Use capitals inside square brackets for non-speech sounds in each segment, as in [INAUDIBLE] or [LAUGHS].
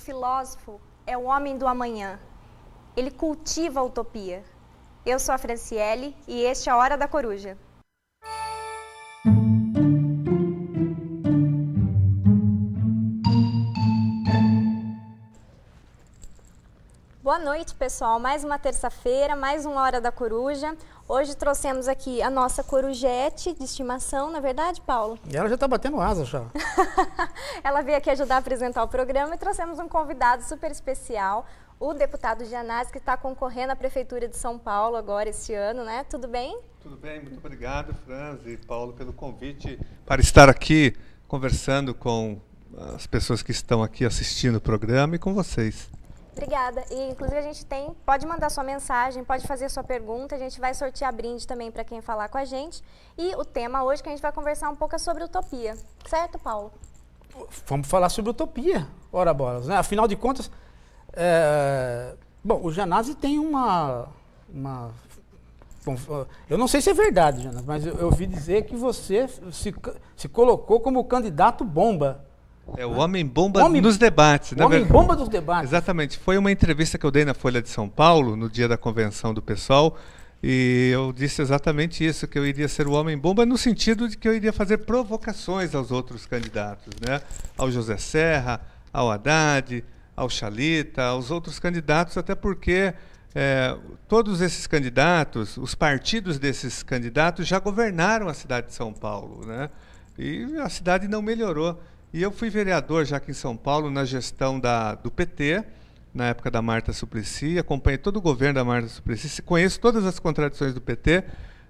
filósofo é o homem do amanhã. Ele cultiva a utopia. Eu sou a Franciele e este é a Hora da Coruja. Boa noite, pessoal. Mais uma terça-feira, mais uma Hora da Coruja. Hoje trouxemos aqui a nossa corujete de estimação, na é verdade, Paulo? E ela já está batendo asa já. [LAUGHS] ela veio aqui ajudar a apresentar o programa e trouxemos um convidado super especial, o deputado Gianazzi, que está concorrendo à Prefeitura de São Paulo agora este ano, né? Tudo bem? Tudo bem, muito obrigado, Franz e Paulo, pelo convite para estar aqui conversando com as pessoas que estão aqui assistindo o programa e com vocês. Obrigada. E, inclusive, a gente tem. Pode mandar sua mensagem, pode fazer sua pergunta. A gente vai sortear brinde também para quem falar com a gente. E o tema hoje que a gente vai conversar um pouco é sobre utopia. Certo, Paulo? Vamos falar sobre utopia, ora bolas. Né? Afinal de contas, é... bom, o Janazzi tem uma. uma... Bom, eu não sei se é verdade, Janazzi, mas eu, eu ouvi dizer que você se, se colocou como candidato bomba. É o Homem Bomba Homem... nos debates, né? Homem Bomba dos debates. Exatamente. Foi uma entrevista que eu dei na Folha de São Paulo, no dia da convenção do pessoal, e eu disse exatamente isso, que eu iria ser o homem bomba no sentido de que eu iria fazer provocações aos outros candidatos, né? Ao José Serra, ao Haddad, ao Chalita, aos outros candidatos, até porque é, todos esses candidatos, os partidos desses candidatos já governaram a cidade de São Paulo, né? E a cidade não melhorou. E eu fui vereador já aqui em São Paulo na gestão da, do PT, na época da Marta Suplicy, acompanhei todo o governo da Marta Suplicy, conheço todas as contradições do PT.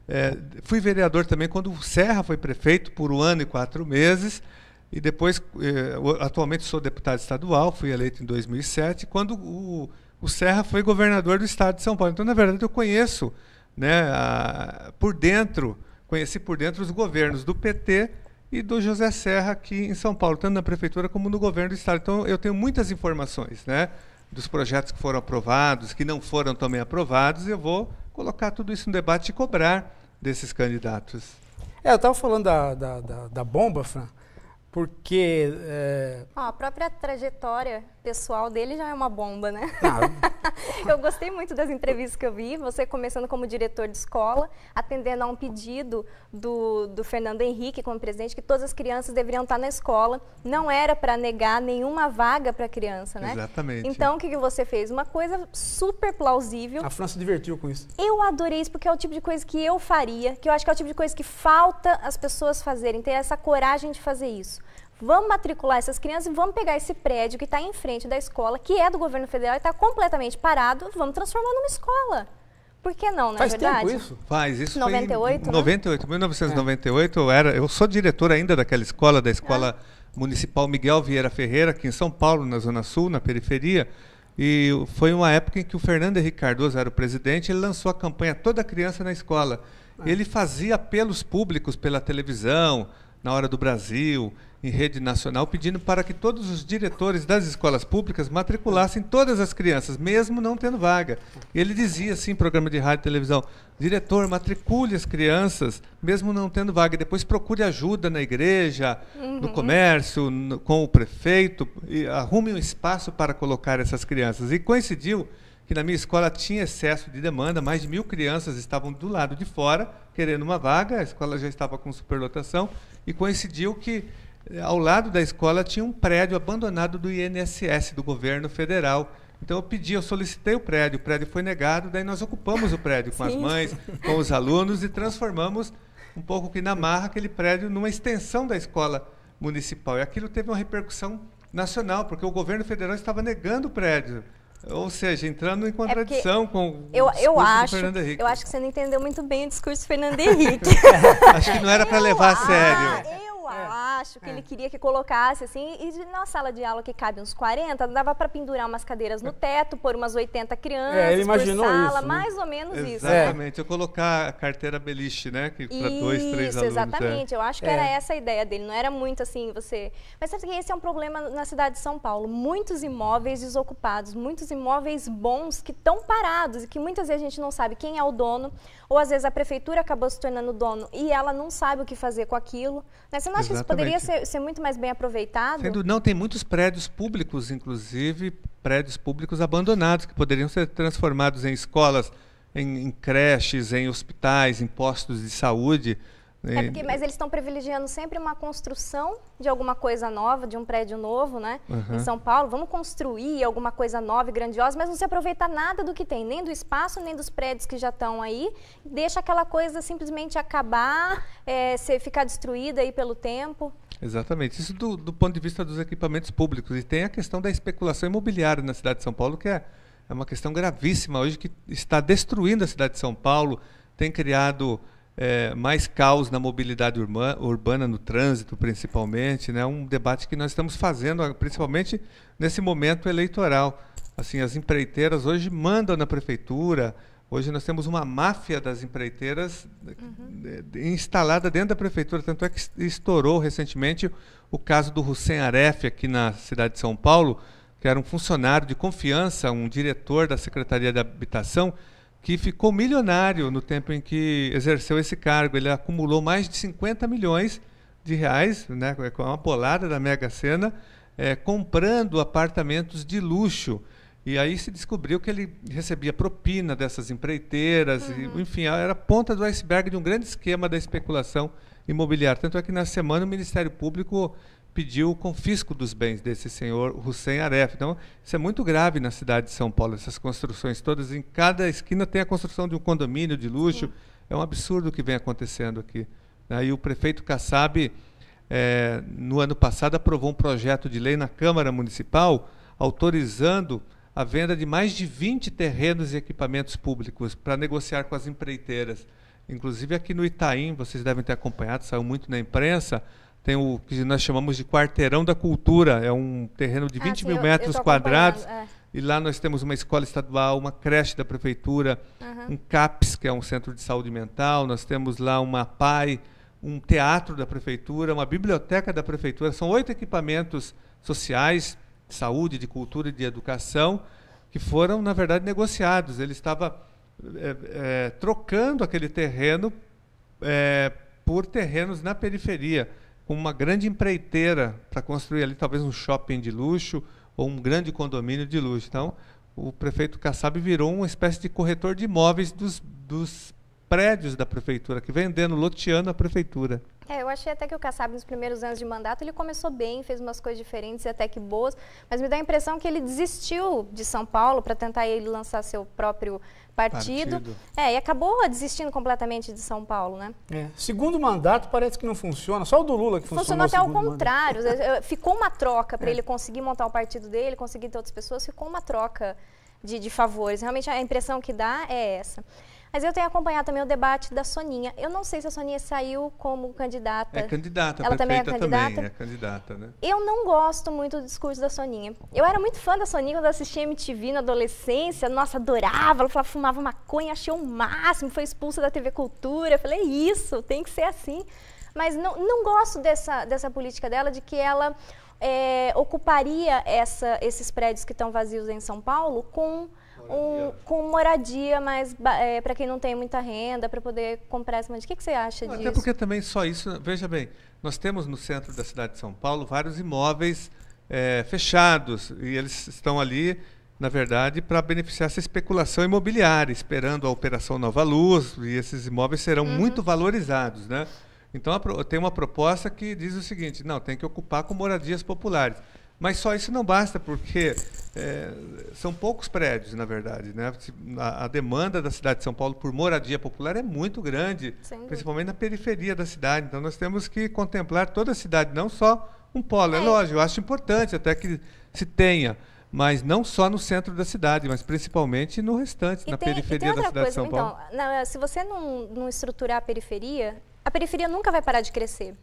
É, fui vereador também quando o Serra foi prefeito por um ano e quatro meses. E depois, é, atualmente sou deputado estadual, fui eleito em 2007, quando o, o Serra foi governador do estado de São Paulo. Então, na verdade, eu conheço né, a, por dentro, conheci por dentro os governos do PT e do José Serra aqui em São Paulo, tanto na prefeitura como no governo do estado. Então eu tenho muitas informações, né, dos projetos que foram aprovados, que não foram também aprovados, e eu vou colocar tudo isso no debate e cobrar desses candidatos. É, eu estava falando da, da, da, da bomba, Fran. Porque. É... a própria trajetória pessoal dele já é uma bomba, né? Ah. [LAUGHS] eu gostei muito das entrevistas que eu vi, você começando como diretor de escola, atendendo a um pedido do, do Fernando Henrique como presidente, que todas as crianças deveriam estar na escola. Não era para negar nenhuma vaga para criança, né? Exatamente. Então, o que, que você fez? Uma coisa super plausível. A França se divertiu com isso. Eu adorei isso, porque é o tipo de coisa que eu faria, que eu acho que é o tipo de coisa que falta as pessoas fazerem, ter essa coragem de fazer isso. Vamos matricular essas crianças e vamos pegar esse prédio que está em frente da escola, que é do governo federal e está completamente parado, vamos transformar numa escola. Por que não, não é Faz é verdade? Tempo isso? Faz, isso 98, foi em 98, né? 1998, é. eu, era, eu sou diretor ainda daquela escola, da Escola ah. Municipal Miguel Vieira Ferreira, aqui em São Paulo, na Zona Sul, na periferia, e foi uma época em que o Fernando Henrique Cardoso era o presidente, ele lançou a campanha Toda Criança na Escola. Ah. Ele fazia apelos públicos pela televisão, na Hora do Brasil, em rede nacional pedindo para que todos os diretores das escolas públicas matriculassem todas as crianças, mesmo não tendo vaga. Ele dizia assim, programa de rádio e televisão, diretor, matricule as crianças, mesmo não tendo vaga, e depois procure ajuda na igreja, uhum. no comércio, no, com o prefeito, arrume um espaço para colocar essas crianças. E coincidiu que na minha escola tinha excesso de demanda, mais de mil crianças estavam do lado de fora querendo uma vaga, a escola já estava com superlotação, e coincidiu que ao lado da escola tinha um prédio abandonado do INSS, do governo federal. Então eu pedi, eu solicitei o prédio, o prédio foi negado, daí nós ocupamos o prédio com Sim. as mães, com os alunos e transformamos um pouco que na marra aquele prédio numa extensão da escola municipal. E aquilo teve uma repercussão nacional, porque o governo federal estava negando o prédio. Ou seja, entrando em é contradição é com eu, o eu acho, Fernando Henrique. Eu acho que você não entendeu muito bem o discurso do Fernando Henrique. [LAUGHS] acho que não era para levar a ah, sério. eu é. acho, que é. ele queria que colocasse, assim. E na sala de aula que cabe uns 40, dava para pendurar umas cadeiras no é. teto, pôr umas 80 crianças é, ele imaginou sala, isso, né? mais ou menos exatamente. isso. Exatamente, né? eu colocar a carteira beliche, né? Para dois, três alunos. É. exatamente, eu acho que é. era essa a ideia dele, não era muito assim você... Mas sabe que esse é um problema na cidade de São Paulo, muitos imóveis desocupados, muitos imóveis bons que estão parados e que muitas vezes a gente não sabe quem é o dono, ou às vezes a prefeitura acabou se tornando dono e ela não sabe o que fazer com aquilo. Né? Você não acho que isso poderia ser, ser, muito mais bem aproveitado. Sendo, não, tem muitos prédios públicos, inclusive prédios públicos abandonados, que poderiam ser transformados em escolas, em, em creches, em hospitais, em postos de saúde. É, é porque, mas eles estão privilegiando sempre uma construção de alguma coisa nova, de um prédio novo, né? Uhum. Em São Paulo, vamos construir alguma coisa nova e grandiosa, mas não se aproveita nada do que tem, nem do espaço, nem dos prédios que já estão aí. Deixa aquela coisa simplesmente acabar, é, ser, ficar destruída aí pelo tempo. Exatamente. Isso do, do ponto de vista dos equipamentos públicos. E tem a questão da especulação imobiliária na cidade de São Paulo, que é, é uma questão gravíssima hoje, que está destruindo a cidade de São Paulo, tem criado é, mais caos na mobilidade urbana, no trânsito principalmente, né? Um debate que nós estamos fazendo, principalmente nesse momento eleitoral. Assim, as empreiteiras hoje mandam na prefeitura. Hoje nós temos uma máfia das empreiteiras uhum. É, instalada dentro da prefeitura, tanto é que estourou recentemente o caso do Hussein Aref aqui na cidade de São Paulo, que era um funcionário de confiança, um diretor da Secretaria de Habitação, que ficou milionário no tempo em que exerceu esse cargo. Ele acumulou mais de 50 milhões de reais, né, com uma bolada da Mega Sena, é, comprando apartamentos de luxo. E aí se descobriu que ele recebia propina dessas empreiteiras, uhum. e, enfim, era a ponta do iceberg de um grande esquema da especulação imobiliária. Tanto é que na semana o Ministério Público pediu o confisco dos bens desse senhor Hussein Aref. Então, isso é muito grave na cidade de São Paulo, essas construções todas. Em cada esquina tem a construção de um condomínio de luxo. Sim. É um absurdo o que vem acontecendo aqui. Né? E o prefeito Kassab, é, no ano passado, aprovou um projeto de lei na Câmara Municipal autorizando a venda de mais de 20 terrenos e equipamentos públicos para negociar com as empreiteiras. Inclusive aqui no Itaim, vocês devem ter acompanhado, saiu muito na imprensa, tem o que nós chamamos de quarteirão da cultura, é um terreno de 20 ah, sim, mil eu, metros eu quadrados. É. E lá nós temos uma escola estadual, uma creche da prefeitura, uhum. um CAPS, que é um centro de saúde mental, nós temos lá uma PAI, um teatro da prefeitura, uma biblioteca da prefeitura. São oito equipamentos sociais, de saúde, de cultura e de educação, que foram, na verdade, negociados. Ele estava é, é, trocando aquele terreno é, por terrenos na periferia com uma grande empreiteira para construir ali talvez um shopping de luxo ou um grande condomínio de luxo. Então, o prefeito Kassab virou uma espécie de corretor de imóveis dos, dos prédios da prefeitura, que vendendo, loteando a prefeitura. É, eu achei até que o Kassab, nos primeiros anos de mandato, ele começou bem, fez umas coisas diferentes, e até que boas, mas me dá a impressão que ele desistiu de São Paulo para tentar ele lançar seu próprio partido. partido. É, e acabou desistindo completamente de São Paulo, né? É. Segundo mandato parece que não funciona, só o do Lula que funcionou. Funcionou até ao contrário. [LAUGHS] ficou uma troca para é. ele conseguir montar o partido dele, conseguir ter outras pessoas, ficou uma troca de, de favores. Realmente a impressão que dá é essa. Mas eu tenho acompanhado também o debate da Soninha. Eu não sei se a Soninha saiu como candidata. É candidata, ela também é candidata. Também é candidata né? Eu não gosto muito do discurso da Soninha. Eu era muito fã da Soninha quando assistia MTV na adolescência. Nossa, adorava. Ela falava, fumava maconha, achei o máximo. Foi expulsa da TV Cultura. Eu falei, é isso, tem que ser assim. Mas não, não gosto dessa, dessa política dela, de que ela é, ocuparia essa, esses prédios que estão vazios em São Paulo com um, com moradia, mais é, para quem não tem muita renda, para poder comprar essa moradia. O que, que você acha Até disso? Até porque também só isso. Né? Veja bem, nós temos no centro da cidade de São Paulo vários imóveis é, fechados e eles estão ali. Na verdade, para beneficiar essa especulação imobiliária, esperando a operação Nova Luz, e esses imóveis serão uhum. muito valorizados. Né? Então, tem uma proposta que diz o seguinte: não, tem que ocupar com moradias populares. Mas só isso não basta, porque é, são poucos prédios, na verdade. Né? A, a, demanda da cidade de São Paulo por moradia popular é muito grande, principalmente na periferia da cidade. Então, nós temos que contemplar toda a cidade, não só um polo. É, é lógico, eu acho importante até que se tenha mas não só no centro da cidade, mas principalmente no restante, e na tem, periferia da cidade coisa, de São Paulo. Então, não, é, se você não, não estruturar a periferia, a periferia nunca vai parar de crescer.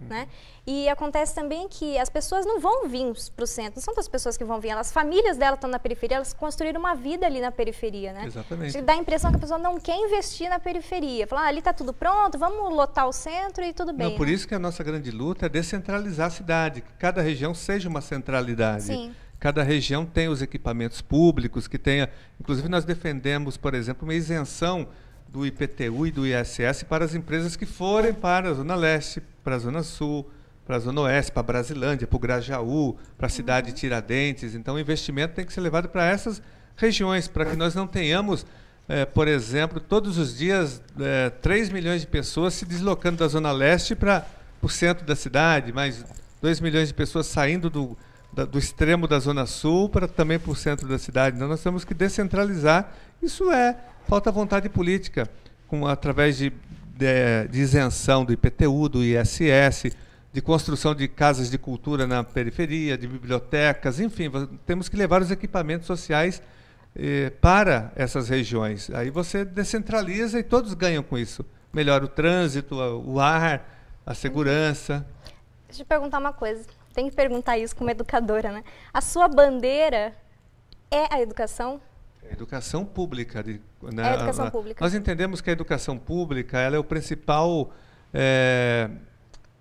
Uhum. Né? E acontece também que as pessoas não vão vir para o centro, não são as pessoas que vão vir, elas, as famílias delas estão na periferia, elas construíram uma vida ali na periferia. Né? Exatamente. Dá a impressão que a pessoa não quer investir na periferia. Falar, ah, ali está tudo pronto, vamos lotar o centro e tudo bem. Não, por né? isso que a nossa grande luta é descentralizar a cidade, que cada região seja uma centralidade. Sim cada região tem os equipamentos públicos que tenha. Inclusive, nós defendemos, por exemplo, uma isenção do IPTU e do ISS para as empresas que forem para a Zona Leste, para a Zona Sul, para a Zona Oeste, para a Brasilândia, para o Grajaú, para a cidade de uhum. Tiradentes. Então, o investimento tem que ser levado para essas regiões, para que nós não tenhamos, eh, por exemplo, todos os dias eh, 3 milhões de pessoas se deslocando da Zona Leste para o centro da cidade, mais 2 milhões de pessoas saindo do, da, do extremo da Zona Sul para também para o centro da cidade. Então, nós temos que descentralizar. Isso é Falta vontade política, com, através de, de, de isenção do IPTU, do ISS, de construção de casas de cultura na periferia, de bibliotecas, enfim, temos que levar os equipamentos sociais eh, para essas regiões. Aí você descentraliza e todos ganham com isso. Melhora o trânsito, o ar, a segurança. Deixa eu te perguntar uma coisa. Tem que perguntar isso como educadora, né? A sua bandeira é a educação? É educação pública. De, né, é educação a, pública. Nós entendemos que a educação pública ela é o principal é,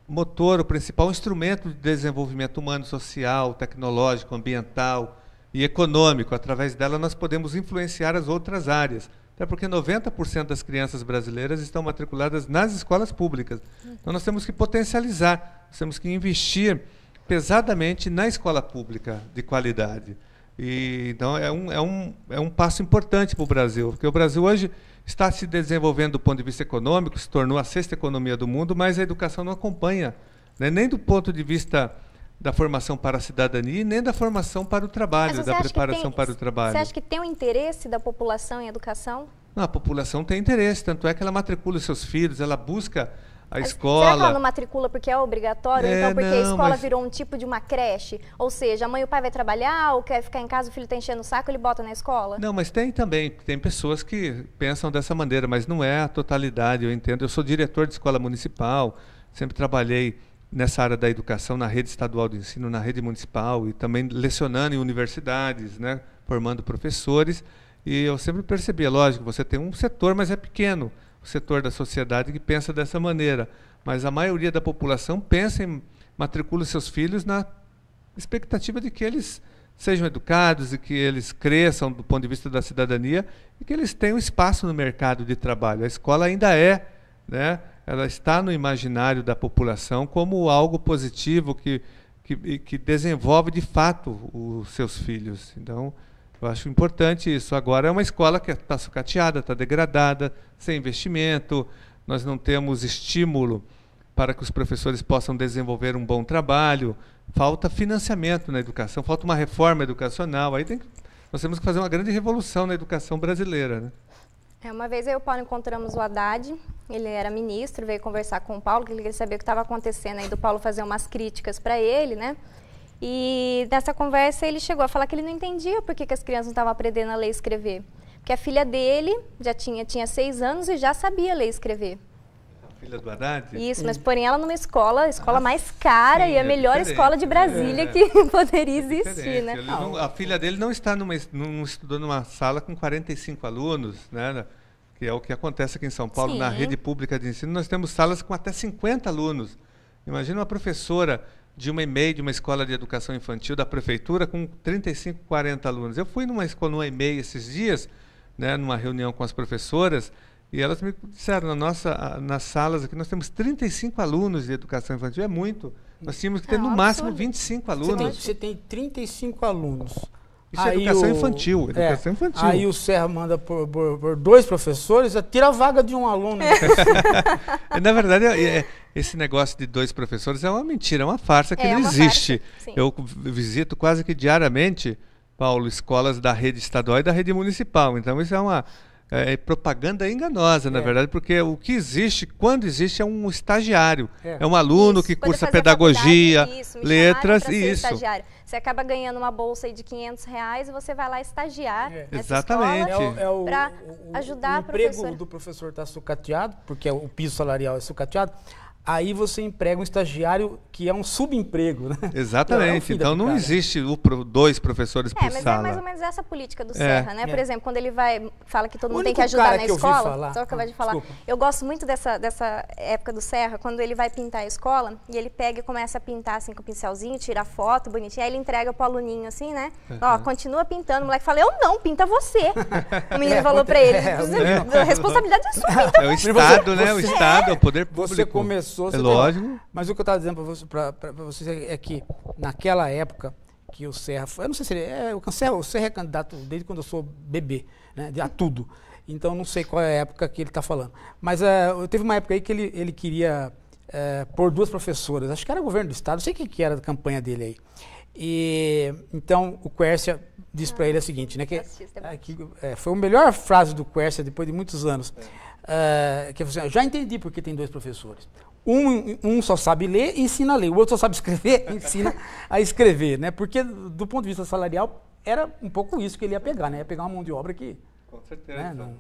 motor, o principal instrumento de desenvolvimento humano, social, tecnológico, ambiental e econômico. Através dela, nós podemos influenciar as outras áreas. Até porque 90% das crianças brasileiras estão matriculadas nas escolas públicas. Então, nós temos que potencializar, nós temos que investir pesadamente na escola pública de qualidade. E, então é um, é, um, é um passo importante para o Brasil, porque o Brasil hoje está se desenvolvendo do ponto de vista econômico, se tornou a sexta economia do mundo, mas a educação não acompanha, né? nem do ponto de vista da formação para a cidadania nem da formação para o trabalho, da preparação tem, para o trabalho. Você acha que tem um interesse da população em educação? Não, a população tem interesse, tanto é que ela matricula seus filhos, ela busca a escola. Será que ela não matricula porque é obrigatório? É, então, porque não, a escola mas... virou um tipo de uma creche? Ou seja, a mãe e o pai vai trabalhar ou quer ficar em casa, o filho está enchendo o saco, ele bota na escola? Não, mas tem também. Tem pessoas que pensam dessa maneira, mas não é a totalidade, eu entendo. Eu sou diretor de escola municipal, sempre trabalhei nessa área da educação, na rede estadual de ensino, na rede municipal e também lecionando em universidades, né, formando professores. E eu sempre percebi, é lógico, você tem um setor, mas é pequeno o setor da sociedade que pensa dessa maneira, mas a maioria da população pensa em matricula seus filhos na expectativa de que eles sejam educados e que eles cresçam do ponto de vista da cidadania e que eles tenham espaço no mercado de trabalho. A escola ainda é, né? Ela está no imaginário da população como algo positivo que que, que desenvolve de fato os seus filhos. Então, eu acho importante isso. Agora é uma escola que está sucateada, está degradada, sem investimento, nós não temos estímulo para que os professores possam desenvolver um bom trabalho. Falta financiamento na educação, falta uma reforma educacional. Aí tem que, nós temos que fazer uma grande revolução na educação brasileira. Né? É, uma vez eu e o Paulo encontramos o Haddad, ele era ministro, veio conversar com o Paulo, que ele queria saber o que estava acontecendo aí do Paulo fazer umas críticas para ele, né? E nessa conversa ele chegou a falar que ele não entendia por que, que as crianças não estavam aprendendo a ler e escrever. Porque a filha dele já tinha, tinha seis anos e já sabia ler e escrever. A filha do Haddad? Isso, mas porém ela numa escola, escola ah, mais cara sim, e a é melhor escola de Brasília é, que [LAUGHS] poderia é existir, é né? Não, a filha dele não está numa, não estudou numa sala com 45 alunos, né? Que é o que acontece aqui em São Paulo, sim. na rede pública de ensino, nós temos salas com até 50 alunos. Imagina uma professora de uma mail de uma escola de educação infantil da prefeitura, com 35, 40 alunos. Eu fui numa escola, numa mail esses dias, né, numa reunião com as professoras, e elas me disseram, na nossa, nas salas aqui, nós temos 35 alunos de educação infantil, é muito. Nós tínhamos que ter é no ah, máximo 25 alunos. Você tem, você tem 35 alunos. Isso é aí é educação o, infantil, é, educação é, infantil. Aí o Serra manda por, por, por dois professores, é tira a vaga de um aluno. [LAUGHS] Na verdade, é, esse negócio de dois professores é uma mentira, é uma farsa que é não existe. Eu visito quase que diariamente, Paulo, escolas da rede estadual e da rede municipal. Então isso é uma é, é, propaganda enganosa, é. na verdade, porque o que existe, quando existe, é um estagiário. É, é um aluno isso, que cursa pedagogia, isso, letras e isso. Estagiário. Você acaba ganhando uma bolsa de 500 reais e você vai lá estagiar é. Exatamente. É, é para ajudar o, o, o emprego professora. do professor está sucateado, porque é o piso salarial é sucateado aí você emprega um estagiário que é um subemprego, né? Exatamente. [LAUGHS] é então não cara. existe pro, dois professores é, por é sala. É mais ou menos essa política do é. Serra, né? Por é. exemplo, quando ele vai fala que todo mundo tem que ajudar na que escola, só que vai de falar. Desculpa. Eu gosto muito dessa, dessa época do Serra, quando ele vai pintar a escola e ele pega e começa a pintar assim com o pincelzinho, tira foto bonitinha, aí ele entrega pro aluninho assim, né? Uhum. Ó, continua pintando. O moleque fala: "Eu não, pinta você". [LAUGHS] o menino é, falou para ele: [LAUGHS] "A responsabilidade é sua". Pinta é o estado, você. né? O estado, o poder público. Você começou pessoa. É lógico. Tem... Mas o que eu estava dizendo para você, vocês é, é, que naquela época que o Serra. Foi, eu não sei se ele. É, o, Serra, o é candidato desde quando eu sou bebê, né? A tudo. Então não sei qual é a época que ele está falando. Mas uh, teve uma época aí que ele, ele queria uh, pôr duas professoras, acho que era governo do estado, não sei o que, que era a campanha dele aí. E então o Quercia disse ah, para ele o seguinte, né? Que, é, que é, foi a melhor frase do Quercia depois de muitos anos. É. Uh, que assim, ah, já entendi porque tem dois professores. Um, um só sabe ler e ensina a ler, o outro só sabe escrever e [LAUGHS] ensina a escrever, né? Porque do ponto de vista salarial era um pouco isso que ele ia pegar, né? Ia pegar uma mão de obra que com certeza, né? não,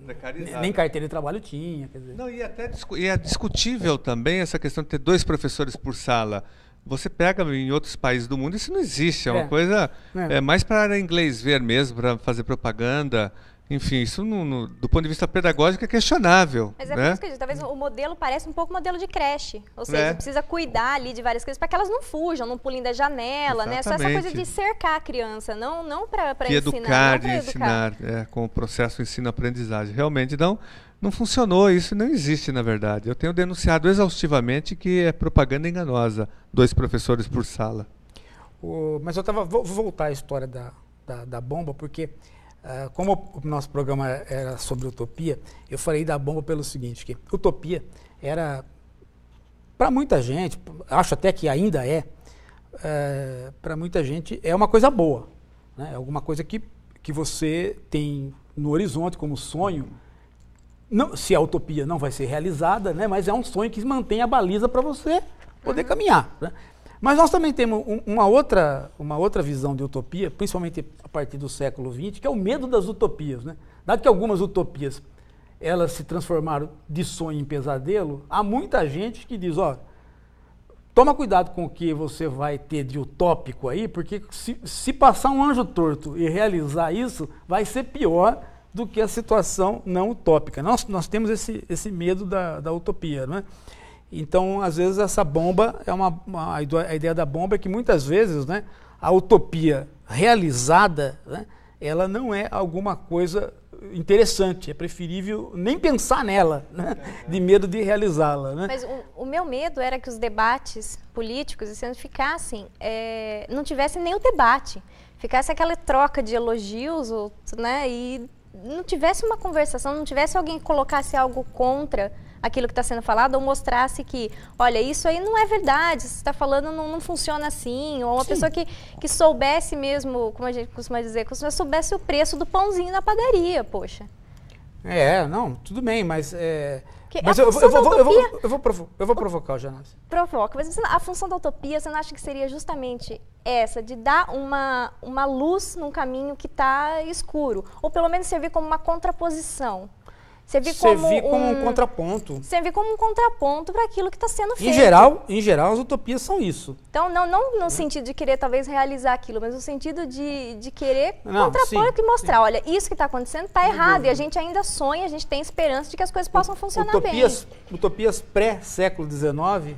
Nem carteira de trabalho tinha, quer dizer. Não, e até e é discutível também essa questão de ter dois professores por sala. Você pega em outros países do mundo, isso não existe. É uma é. coisa é. é mais para inglês ver mesmo, para fazer propaganda. Enfim, isso no, no, do ponto de vista pedagógico é questionável. Mas é né? por isso que talvez o modelo parece um pouco modelo de creche. Ou seja, né? precisa cuidar ali de várias coisas para que elas não fujam, não pulem da janela, Exatamente. né? Só essa coisa de cercar a criança, não, não para ensinar. Educar, de ensinar, é, com o processo ensino-aprendizagem. Realmente não, não funcionou, isso não existe, na verdade. Eu tenho denunciado exaustivamente que é propaganda enganosa, dois professores por sala. mas eu estava. Vou voltar à história da, da, da bomba, porque ah, como o nosso programa era sobre utopia, eu falei da bomba pelo seguinte, que utopia era, para muita gente, acho até que ainda é, ah, para muita gente é uma coisa boa, né? é alguma coisa que, que você tem no horizonte como sonho, não, se a utopia não vai ser realizada, né? mas é um sonho que mantém a baliza para você poder uhum. caminhar. Né? Mas nós também temos uma, outra, uma outra visão de utopia, principalmente a partir do século XX, que é o medo das utopias. Né? Dado que algumas utopias elas se transformaram de sonho em pesadelo, há muita gente que diz, ó, toma cuidado com o que você vai ter de utópico aí, porque se, se passar um anjo torto e realizar isso, vai ser pior do que a situação não utópica. Nós, nós temos esse, esse medo da, da utopia, não é? Então, às vezes, essa bomba é uma, uma, A ideia da bomba é que muitas vezes né, a utopia realizada né, ela não é alguma coisa interessante. É preferível nem pensar nela, né, uhum. de medo de realizá-la. Né? Mas o, o, meu medo era que os debates políticos assim, ficassem. É, não tivessem nenhum debate. Ficasse aquela troca de elogios né, e não tivesse uma conversação, não tivesse alguém que colocasse algo contra aquilo que está sendo falado ou mostrasse que, olha, isso aí não é verdade, você está falando não, não, funciona assim, ou uma Sim. pessoa que, que soubesse mesmo, como a gente costuma dizer, que soubesse o preço do pãozinho na padaria, poxa. É, não, tudo bem, mas. É... Mas eu, é eu, vou, eu, vou, eu, vou, eu vou provocar o Jonas. Provoca. Mas a função da utopia, você não acha que seria justamente essa, de dar uma, uma luz num caminho que está escuro? Ou pelo menos servir como uma contraposição? servir como, servir como um, um contraponto. Servir como um contraponto para aquilo que está sendo feito. Em geral, em geral, as utopias são isso. Então, não, não no sentido de querer talvez realizar aquilo, mas no sentido de, de querer contrapor e mostrar, sim. olha, isso que está acontecendo está errado e a gente ainda sonha, a gente tem esperança de que as coisas possam funcionar utopias, bem. Utopias pré-século XIX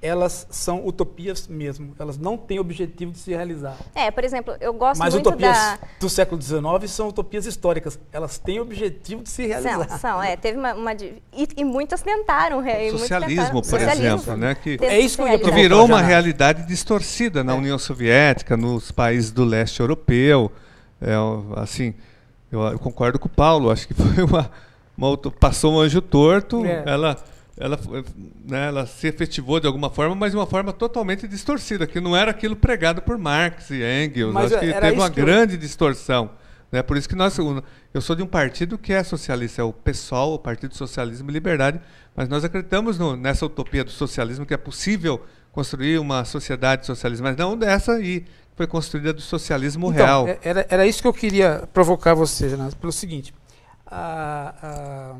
elas são utopias mesmo. Elas não têm objetivo de se realizar. É, por exemplo, eu gosto Mas muito utopias da... do século XIX são utopias históricas. Elas têm objetivo de se realizar. São, são é. Teve uma... uma e, e, muitas tentaram. E Socialismo, tentaram. por Socialismo, exemplo, né? Que é isso que virou uma né? realidade distorcida na é. União Soviética, nos países do leste europeu. É, assim, eu, eu, concordo com o Paulo. Acho que [LAUGHS] foi uma... uma passou um anjo torto. É. Ela ela, né, ela se efetivou de alguma forma, mas de uma forma totalmente distorcida, que não era aquilo pregado por Marx e Engels. Mas Acho que é, teve uma grande eu... distorção. Né? Por isso que nós. Eu sou de um partido que é socialista, é o PSOL, o Partido Socialismo e Liberdade, mas nós acreditamos no, nessa utopia do socialismo, que é possível construir uma sociedade socialista, mas não dessa aí, que foi construída do socialismo então, real. É, era, era isso que eu queria provocar você, Renato, pelo seguinte. A, a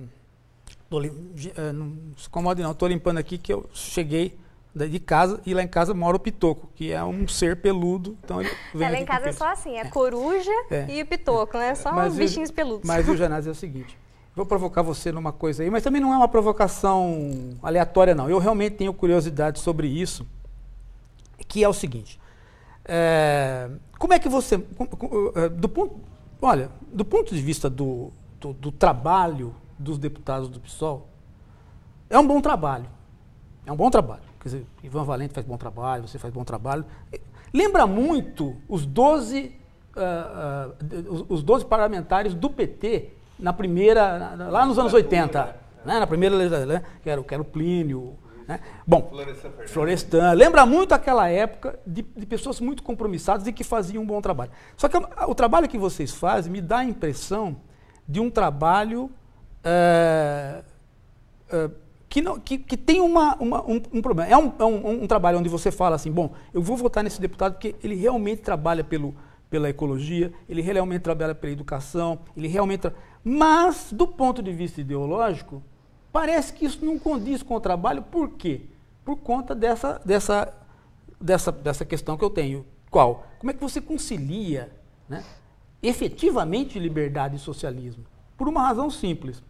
Tô, eh, não se incomode não, estou limpando aqui que eu cheguei de casa e lá em casa mora o pitoco, que é um ser peludo. Então ele vem é, lá em casa é só assim, é, é, coruja é. e pitoco, né? Só mas, bichinhos peludos. Mas o Janás é o seguinte, vou provocar você numa coisa aí, mas também não é uma provocação aleatória não. Eu realmente tenho curiosidade sobre isso, que é o seguinte, eh, como é que você, eh, do ponto, olha, do ponto de vista do, do, do trabalho dos deputados do PSOL, é um bom trabalho. É um bom trabalho. Quer dizer, Ivan Valente faz bom trabalho, você faz bom trabalho. Lembra muito os 12, uh, uh, os 12 parlamentares do PT na primeira, lá nos anos 80, né? na primeira legislatura, né? que, era, que era o Plínio, né? Bom, Florestan, lembra muito aquela época de, de, pessoas muito compromissadas e que faziam um bom trabalho. Só que o, o trabalho que vocês fazem me dá a impressão de um trabalho é, que, não, que, que, tem uma, uma, um, um, problema. É, um, é um, um, trabalho onde você fala assim, bom, eu vou votar nesse deputado porque ele realmente trabalha pelo, pela ecologia, ele realmente trabalha pela educação, ele realmente... Tra... Mas, do ponto de vista ideológico, parece que isso não condiz com o trabalho. Por quê? Por conta dessa, dessa, dessa, dessa questão que eu tenho. Qual? Como é que você concilia né, efetivamente liberdade e socialismo? Por uma razão simples.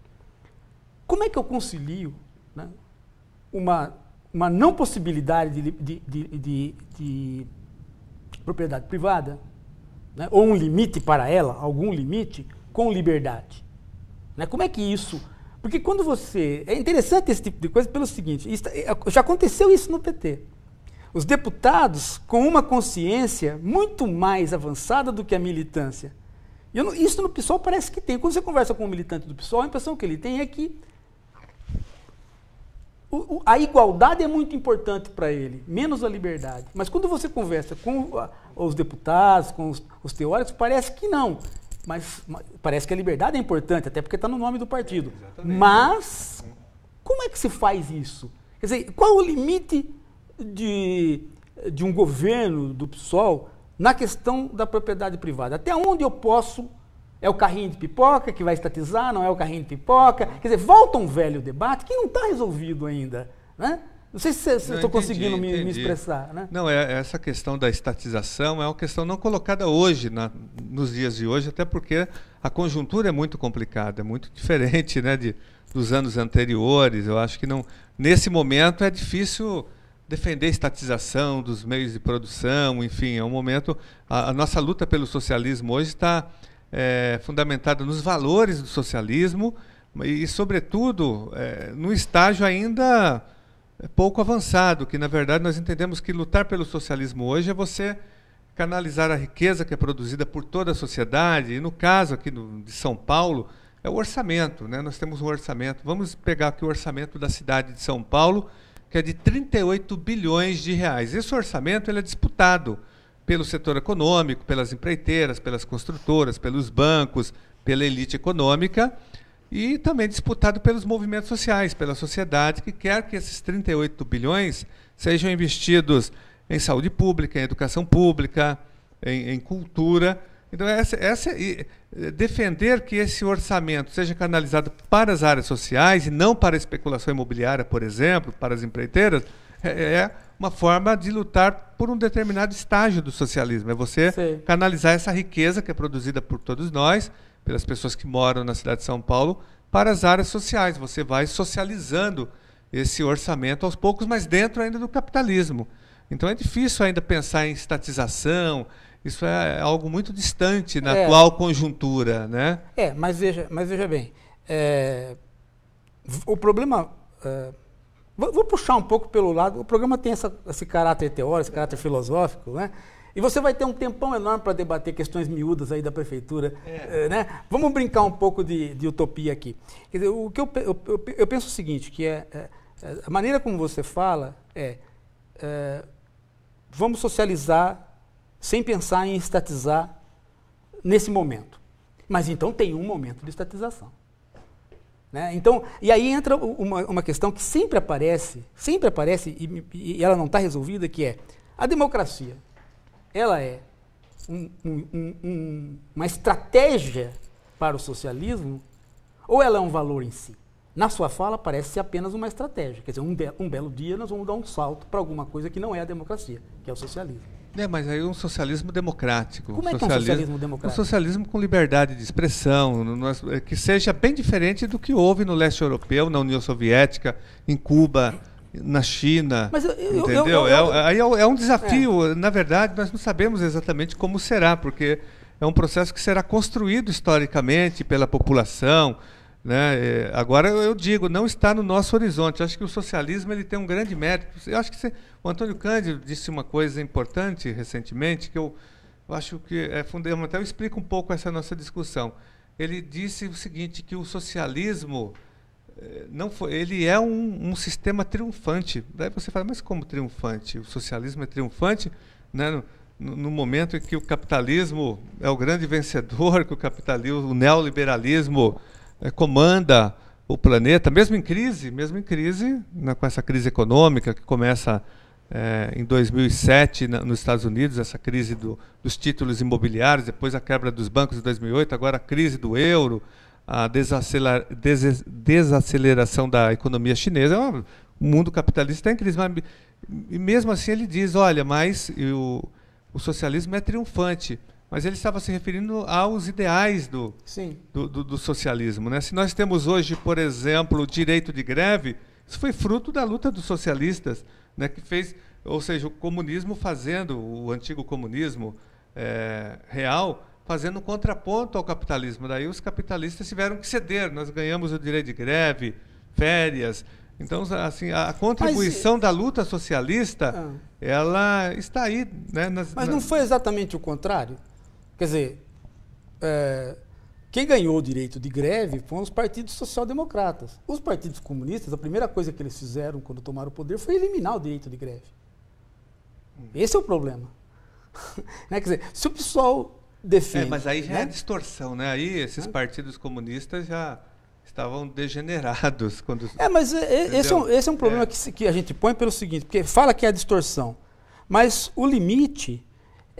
Como é que eu concilio né, uma, uma não possibilidade de, de, de, de propriedade privada, né, ou um limite para ela, algum limite, com liberdade? Né? Como é que isso. Porque quando você. É interessante esse tipo de coisa pelo seguinte: isso, é, já aconteceu isso no PT. Os deputados com uma consciência muito mais avançada do que a militância. Não, isso no PSOL parece que tem. Quando você conversa com um militante do PSOL, a impressão que ele tem é que o, o, a igualdade é muito importante para ele, menos a liberdade. Mas quando você conversa com a, ah, os deputados, com os, os, teóricos, parece que não. Mas, mas, parece que a liberdade é importante, até porque está no nome do partido. É, mas como é que se faz isso? Quer dizer, qual o limite de, de um governo do PSOL na questão da propriedade privada? Até onde eu posso é o carrinho de pipoca que vai estatizar, não é o carrinho de pipoca. Uhum. Quer dizer, volta um velho debate que não está resolvido ainda. Né? Não sei se, estou conseguindo me, me, expressar. Né? Não, é, é, essa questão da estatização é uma questão não colocada hoje, na, nos dias de hoje, até porque a conjuntura é muito complicada, é muito diferente né, de, dos anos anteriores. Eu acho que não, nesse momento é difícil defender a estatização dos meios de produção, enfim, é um momento. A, a nossa luta pelo socialismo hoje está é, fundamentada nos valores do socialismo e, sobretudo, é, no estágio ainda pouco avançado, que, na verdade, nós entendemos que lutar pelo socialismo hoje é você canalizar a riqueza que é produzida por toda a sociedade, e no caso aqui no, de São Paulo, é o orçamento. Né? Nós temos um orçamento. Vamos pegar aqui o orçamento da cidade de São Paulo, que é de 38 bilhões de reais. Esse orçamento ele é disputado pelo setor econômico, pelas empreiteiras, pelas construtoras, pelos bancos, pela elite econômica e também disputado pelos movimentos sociais, pela sociedade, que quer que esses 38 bilhões sejam investidos em saúde pública, em educação pública, em, em cultura. Então, essa, essa, eh, defender que esse orçamento seja canalizado para as áreas sociais e não para a especulação imobiliária, por exemplo, para as empreiteiras, é, é, é uma forma de lutar por um determinado estágio do socialismo. É você Sim. canalizar essa riqueza que é produzida por todos nós, pelas pessoas que moram na cidade de São Paulo, para as áreas sociais. Você vai socializando esse orçamento aos poucos, mas dentro ainda do capitalismo. Então é difícil ainda pensar em estatização. Isso é, é algo muito distante na é, atual conjuntura, né? É, mas veja, mas veja bem, é, o problema é, Vou, vou, puxar um pouco pelo lado. O programa tem essa, esse caráter teórico, esse caráter filosófico, né? E você vai ter um tempão enorme para debater questões miúdas aí da prefeitura. É. Eh, né? Vamos brincar um pouco de, de utopia aqui. Dizer, o que eu, eu, eu, penso o seguinte, que é, é, é, a maneira como você fala é, é vamos socializar sem pensar em estatizar nesse momento. Mas então tem um momento de estatização. Né? Então, e aí entra uma, uma, questão que sempre aparece, sempre aparece e, e ela não está resolvida, que é a democracia. Ela é um, um, um, uma estratégia para o socialismo ou ela é um valor em si? Na sua fala parece ser apenas uma estratégia. Quer dizer, um, be um belo dia nós vamos dar um salto para alguma coisa que não é a democracia, que é o socialismo. É, mas aí um socialismo democrático. Como é que é um socialismo democrático? Um socialismo com liberdade de expressão, é, que seja bem diferente do que houve no leste europeu, na União Soviética, em Cuba, na China. Mas eu, eu, entendeu? É, aí é, é, um desafio. É. Na verdade, nós não sabemos exatamente como será, porque é um processo que será construído historicamente pela população, né? É, agora eu digo, não está no nosso horizonte. acho que o socialismo ele tem um grande mérito. Eu acho que você, o Antônio Cândido disse uma coisa importante recentemente que eu, eu acho que é fundamental. Explica um pouco essa nossa discussão. Ele disse o seguinte que o socialismo eh, não foi, ele é um, um sistema triunfante. Daí você fala, mas como triunfante? O socialismo é triunfante, né? No, no momento em que o capitalismo é o grande vencedor, [LAUGHS] que o capitalismo, o neoliberalismo é, comanda o planeta, mesmo em crise, mesmo em crise, né, com essa crise econômica que começa é, em 2007 na, nos Estados Unidos, essa crise do, dos títulos imobiliários, depois a quebra dos bancos em 2008, agora a crise do euro, a desacelera, des, desaceleração da economia chinesa. É o mundo capitalista está em crise, mas e mesmo assim ele diz, olha, mas o, o socialismo é triunfante. Mas ele estava se referindo aos ideais do, do, do, do, socialismo. Né? Se nós temos hoje, por exemplo, o direito de greve, isso foi fruto da luta dos socialistas, né? que fez, ou seja, o comunismo fazendo, o antigo comunismo é, real, fazendo um contraponto ao capitalismo. Daí os capitalistas tiveram que ceder, nós ganhamos o direito de greve, férias, então, assim, a contribuição mas, da luta socialista, ah. ela está aí. Né, nas, mas não nas... foi exatamente o contrário? Quer dizer, é, quem ganhou o direito de greve foram os partidos social-democratas. Os partidos comunistas, a primeira coisa que eles fizeram quando tomaram o poder foi eliminar o direito de greve. Hum. Esse é o problema. [LAUGHS] né? Quer dizer, se o pessoal defende. É, mas aí já é né? é distorção, né? Aí esses é. partidos comunistas já estavam degenerados [LAUGHS] quando. É, mas é, é, esse é, um, esse é um problema que, que a gente põe pelo seguinte, porque fala que é a distorção. Mas o limite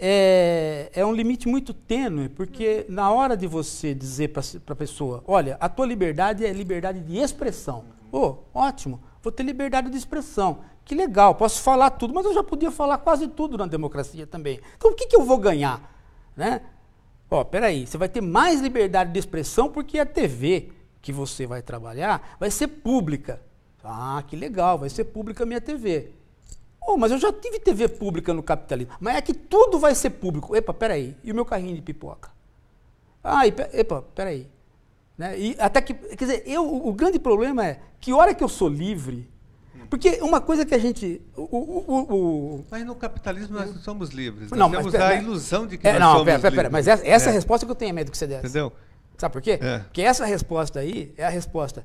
é, é um limite muito tênue, porque na hora de você dizer para a pessoa, olha, a tua liberdade é liberdade de expressão. Ô, oh, ótimo, vou ter liberdade de expressão. Que legal, posso falar tudo, mas eu já podia falar quase tudo na democracia também. Então o que, que eu vou ganhar? Né? Ó, oh, peraí, você vai ter mais liberdade de expressão porque a TV que você vai trabalhar vai ser pública. Ah, que legal, vai ser pública a minha TV. Oh, mas eu já tive TV pública no capitalismo. Mas é que tudo vai ser público. Epa, peraí. E o meu carrinho de pipoca? Ah, e, epa, peraí. Né? E até que, quer dizer, eu, o grande problema é que hora que eu sou livre. Porque uma coisa que a gente. O, o, o, mas no capitalismo nós não somos livres. Nós não, temos mas, é a ilusão de que é, nós não, somos pera, pera, livres. Mas essa, é. a é. resposta que eu tenho é medo que você desse. Entendeu? Sabe por quê? É. Porque essa resposta aí é a resposta.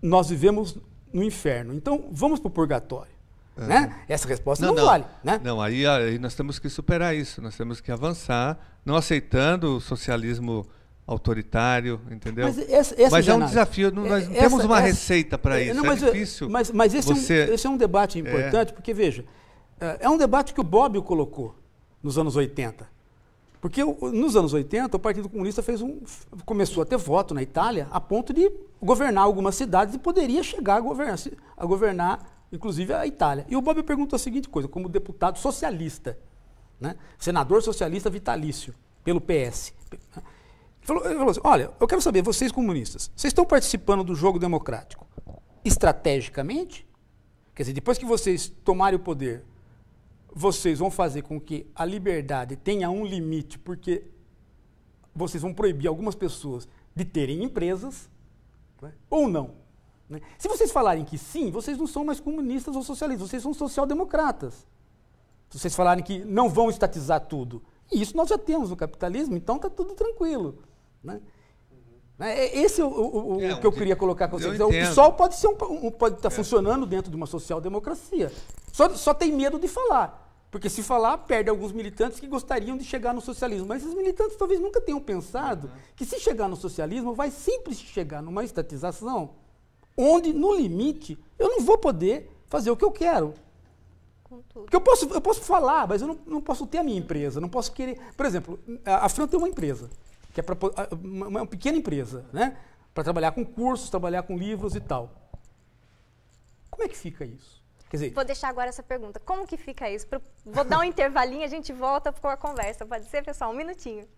Nós vivemos no inferno. Então vamos para o purgatório. Uhum. Né? Essa resposta não, não, não, vale. Né? Não, aí, ah, aí nós temos que superar isso, nós temos que avançar, não aceitando o socialismo autoritário, entendeu? Mas, essa, essa mas é um desafio, não, nós é, essa, temos uma receita para é, isso, não, mas, é difícil. Mas, mas esse, você... é um, esse é um debate importante, é. porque veja, é um debate que o Bob colocou nos anos 80. Porque nos anos 80 o Partido Comunista fez um, começou a ter voto na Itália a ponto de governar algumas cidades e poderia chegar a governar, a governar inclusive a Itália. E o Bob perguntou a seguinte coisa, como deputado socialista, né? senador socialista vitalício, pelo PS. Ele falou, ele falou assim, olha, eu quero saber, vocês comunistas, vocês estão participando do jogo democrático estrategicamente? Quer dizer, depois que vocês tomarem o poder, vocês vão fazer com que a liberdade tenha um limite, porque vocês vão proibir algumas pessoas de terem empresas, né? ou não? Né? Se vocês falarem que sim, vocês não são mais comunistas ou socialistas, vocês são social-democratas. Se vocês falarem que não vão estatizar tudo, e isso nós já temos no capitalismo, então está tudo tranquilo. Né? Uhum. É, é, esse é o, o, o é, que eu queria colocar com vocês. É, o PSOL pode um, um pode estar tá é. funcionando dentro de uma social-democracia. Só, só tem medo de falar. Porque se falar, perde alguns militantes que gostariam de chegar no socialismo. Mas esses militantes talvez nunca tenham pensado uhum. que se chegar no socialismo, vai sempre chegar numa estatização onde, no limite, eu não vou poder fazer o que eu quero. Porque eu posso, eu posso falar, mas eu não, não posso ter a minha empresa, não posso querer. Por exemplo, a, a Fran tem uma empresa, que é pra, uma, uma pequena empresa, né? Para trabalhar com cursos, trabalhar com livros e tal. Como é que fica isso? Dizer, vou deixar agora essa pergunta. Como que fica isso? Vou dar um intervalinho, a gente volta com a conversa. Pode ser, pessoal? Um minutinho.